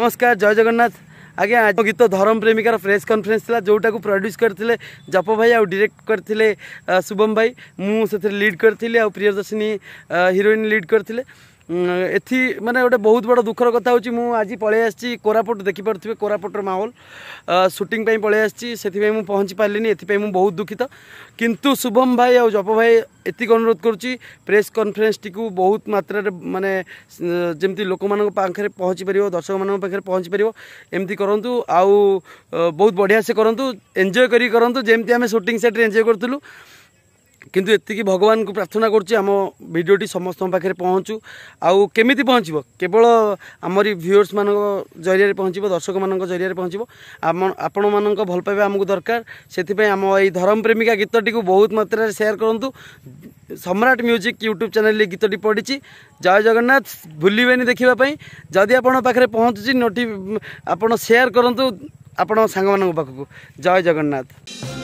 নমস্কার জয় জগন্নাথ আজ্ঞা আজ গীত ধরম প্রেমিকার প্রেস কনফরেন্স লা যেটাকে প্রড্যুস করে জপ ভাই আিরেক্ট করে শুভম ভাই মু সে লিড করে প্রিয়দর্শিনী হিরোইন লিড করে ଏଥି ମାନେ ଗୋଟେ ବହୁତ ବଡ଼ ଦୁଃଖର କଥା ହେଉଛି ମୁଁ ଆଜି ପଳେଇ ଆସିଛି କୋରାପୁଟ ଦେଖିପାରୁଥିବେ କୋରାପୁଟର ମାହୋଲ ସୁଟିଂ ପାଇଁ ପଳେଇ ଆସିଛି ସେଥିପାଇଁ ମୁଁ ପହଞ୍ଚି ପାରିଲିନି ଏଥିପାଇଁ ମୁଁ ବହୁତ ଦୁଃଖିତ କିନ୍ତୁ ଶୁଭମ ଭାଇ ଆଉ ଜପ ଭାଇ ଏତିକି ଅନୁରୋଧ କରୁଛି ପ୍ରେସ୍ କନଫରେନ୍ସଟିକୁ ବହୁତ ମାତ୍ରାରେ ମାନେ ଯେମିତି ଲୋକମାନଙ୍କ ପାଖରେ ପହଞ୍ଚିପାରିବ ଦର୍ଶକମାନଙ୍କ ପାଖରେ ପହଞ୍ଚିପାରିବ ଏମିତି କରନ୍ତୁ ଆଉ ବହୁତ ବଢ଼ିଆ ସେ କରନ୍ତୁ ଏନ୍ଜୟ କରିକି କରନ୍ତୁ ଯେମିତି ଆମେ ସୁଟିଂ ସେଟ୍ରେ ଏନ୍ଜୟ କରୁଥିଲୁ କିନ୍ତୁ ଏତିକି ଭଗବାନଙ୍କୁ ପ୍ରାର୍ଥନା କରୁଛି ଆମ ଭିଡ଼ିଓଟି ସମସ୍ତଙ୍କ ପାଖରେ ପହଞ୍ଚୁ ଆଉ କେମିତି ପହଞ୍ଚିବ କେବଳ ଆମରି ଭିଉଅର୍ସମାନଙ୍କ ଜରିଆରେ ପହଞ୍ଚିବ ଦର୍ଶକମାନଙ୍କ ଜରିଆରେ ପହଞ୍ଚିବ ଆମ ଆପଣମାନଙ୍କ ଭଲ ପାଇବା ଆମକୁ ଦରକାର ସେଥିପାଇଁ ଆମ ଏଇ ଧରମ ପ୍ରେମିକା ଗୀତଟିକୁ ବହୁତ ମାତ୍ରାରେ ସେୟାର କରନ୍ତୁ সম্রাট মিউজিক ইউট্যুব চ্যানেলে গীতটি পড়িছি জয় জগন্নাথ ভুলবেনি দেখা যদি আপনার পাখে পৌঁছুছি নোটি আপনার সেয়ার করতু আপনার সাংমান পাখক জয় জগন্নাথ